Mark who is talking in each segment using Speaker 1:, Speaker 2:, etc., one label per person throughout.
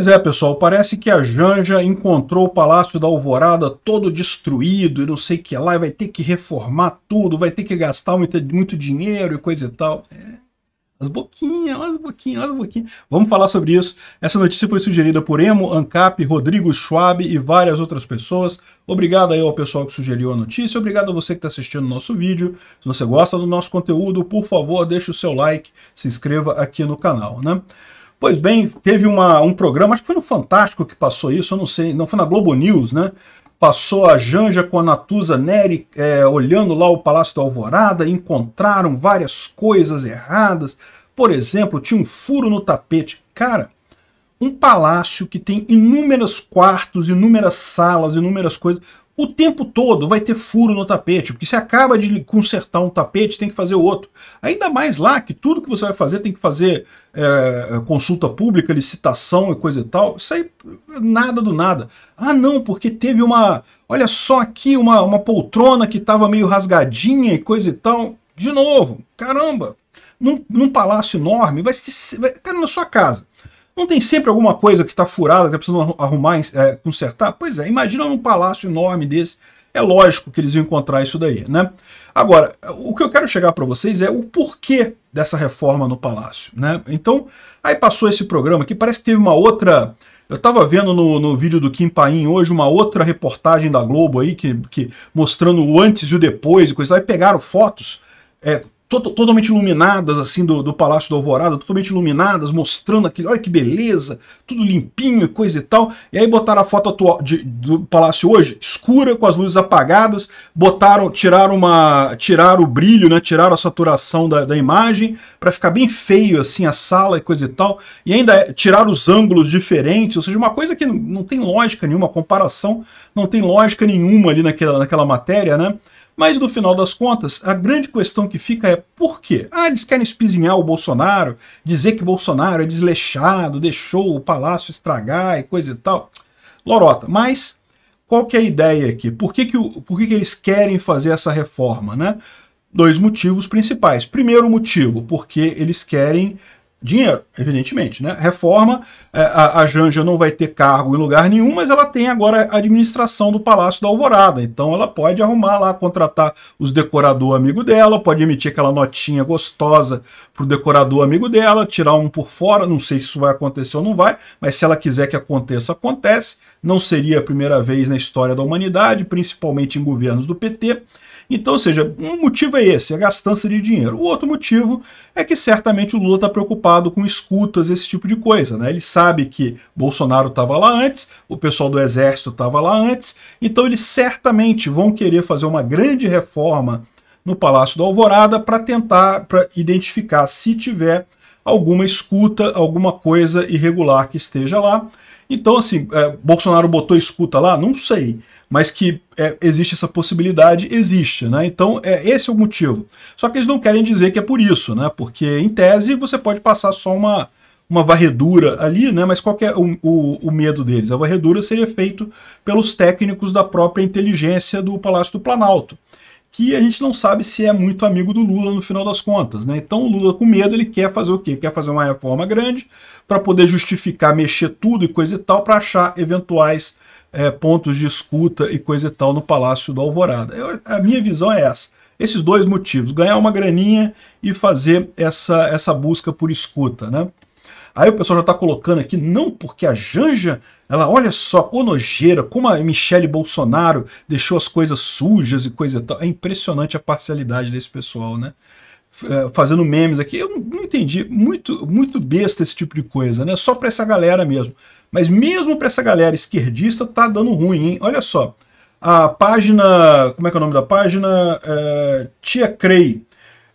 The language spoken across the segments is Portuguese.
Speaker 1: Pois é, pessoal, parece que a Janja encontrou o Palácio da Alvorada todo destruído e não sei o que lá, e vai ter que reformar tudo, vai ter que gastar muito, muito dinheiro e coisa e tal. É. As boquinhas, as boquinhas, as boquinhas. Vamos falar sobre isso. Essa notícia foi sugerida por Emo, Ancap, Rodrigo Schwab e várias outras pessoas. Obrigado aí ao pessoal que sugeriu a notícia. Obrigado a você que está assistindo o nosso vídeo. Se você gosta do nosso conteúdo, por favor, deixe o seu like, se inscreva aqui no canal, né? Pois bem, teve uma, um programa, acho que foi no Fantástico que passou isso, eu não sei, não foi na Globo News, né? Passou a Janja com a Natuza Neri é, olhando lá o Palácio da Alvorada, encontraram várias coisas erradas. Por exemplo, tinha um furo no tapete. Cara, um palácio que tem inúmeros quartos, inúmeras salas, inúmeras coisas o tempo todo vai ter furo no tapete, porque você acaba de consertar um tapete, tem que fazer outro. Ainda mais lá que tudo que você vai fazer tem que fazer é, consulta pública, licitação e coisa e tal. Isso aí nada do nada. Ah, não, porque teve uma. Olha só aqui, uma, uma poltrona que estava meio rasgadinha e coisa e tal. De novo, caramba! Num, num palácio enorme, vai ser. Vai, cara, na sua casa. Não tem sempre alguma coisa que está furada, que está precisando arrumar, é, consertar? Pois é, imagina num palácio enorme desse. É lógico que eles iam encontrar isso daí, né? Agora, o que eu quero chegar para vocês é o porquê dessa reforma no palácio, né? Então, aí passou esse programa que parece que teve uma outra... Eu estava vendo no, no vídeo do Kim Paim hoje uma outra reportagem da Globo aí, que, que mostrando o antes e o depois e coisa lá, e pegaram fotos é, to totalmente iluminadas, assim, do, do Palácio do Alvorada, totalmente iluminadas, mostrando aquele, olha que beleza, tudo limpinho e coisa e tal. E aí botaram a foto atual de, do palácio hoje, escura, com as luzes apagadas, botaram, tiraram uma. tiraram o brilho, né? Tiraram a saturação da, da imagem, para ficar bem feio, assim, a sala e coisa e tal. E ainda é, tiraram os ângulos diferentes, ou seja, uma coisa que não tem lógica nenhuma, comparação não tem lógica nenhuma ali naquela, naquela matéria, né? Mas no final das contas, a grande questão que fica é por quê? Ah, eles querem espizinhar o Bolsonaro, dizer que Bolsonaro é desleixado, deixou o palácio estragar e coisa e tal. Lorota, mas qual que é a ideia aqui? Por que, que, por que, que eles querem fazer essa reforma, né? Dois motivos principais. Primeiro motivo, porque eles querem dinheiro, evidentemente, né? Reforma, é, a, a Janja não vai ter cargo em lugar nenhum, mas ela tem agora a administração do Palácio da Alvorada, então ela pode arrumar lá, contratar os decorador amigo dela, pode emitir aquela notinha gostosa pro decorador amigo dela, tirar um por fora, não sei se isso vai acontecer ou não vai, mas se ela quiser que aconteça, acontece, não seria a primeira vez na história da humanidade, principalmente em governos do PT, então, ou seja, um motivo é esse, é a gastança de dinheiro. O outro motivo é que certamente o Lula está preocupado com escutas, esse tipo de coisa. Né? Ele sabe que Bolsonaro estava lá antes, o pessoal do Exército estava lá antes, então eles certamente vão querer fazer uma grande reforma no Palácio da Alvorada para tentar pra identificar se tiver alguma escuta, alguma coisa irregular que esteja lá. Então, assim, é, Bolsonaro botou escuta lá? Não sei. Mas que é, existe essa possibilidade, existe, né? Então, é, esse é o motivo. Só que eles não querem dizer que é por isso, né? Porque, em tese, você pode passar só uma, uma varredura ali, né? Mas qual é o, o, o, medo deles? A varredura seria feita pelos técnicos da própria inteligência do Palácio do Planalto que a gente não sabe se é muito amigo do Lula no final das contas. Né? Então o Lula com medo, ele quer fazer o quê? Quer fazer uma reforma grande para poder justificar, mexer tudo e coisa e tal, para achar eventuais é, pontos de escuta e coisa e tal no Palácio do Alvorada. Eu, a minha visão é essa. Esses dois motivos, ganhar uma graninha e fazer essa, essa busca por escuta. Né? Aí o pessoal já está colocando aqui, não porque a Janja, ela olha só, ô nojeira, como a Michelle Bolsonaro deixou as coisas sujas e coisa e tal. É impressionante a parcialidade desse pessoal, né? Eh, fazendo memes aqui, eu não entendi. Muito, muito besta esse tipo de coisa, né? Só para essa galera mesmo. Mas mesmo para essa galera esquerdista, tá dando ruim, hein? Olha só. A página. Como é que é o nome da página? É, Tia Crei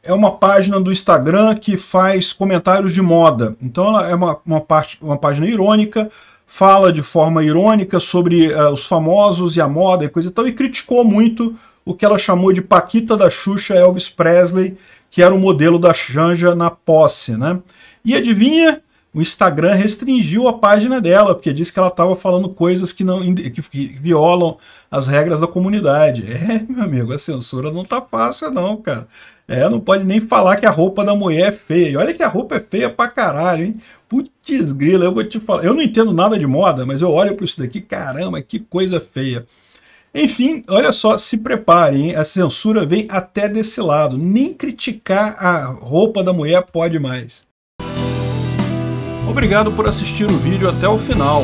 Speaker 1: é uma página do Instagram que faz comentários de moda. Então ela é uma, uma, parte, uma página irônica, fala de forma irônica sobre uh, os famosos e a moda e coisa e tal, e criticou muito o que ela chamou de Paquita da Xuxa Elvis Presley, que era o modelo da Janja na posse, né? E adivinha? O Instagram restringiu a página dela, porque disse que ela estava falando coisas que não que, que violam as regras da comunidade. É, meu amigo, a censura não tá fácil não, cara. É, não pode nem falar que a roupa da mulher é feia. Olha que a roupa é feia pra caralho, hein? Putz grila, eu vou te falar. Eu não entendo nada de moda, mas eu olho para isso daqui, caramba, que coisa feia. Enfim, olha só, se preparem, hein? a censura vem até desse lado. Nem criticar a roupa da mulher pode mais. Obrigado por assistir o vídeo até o final.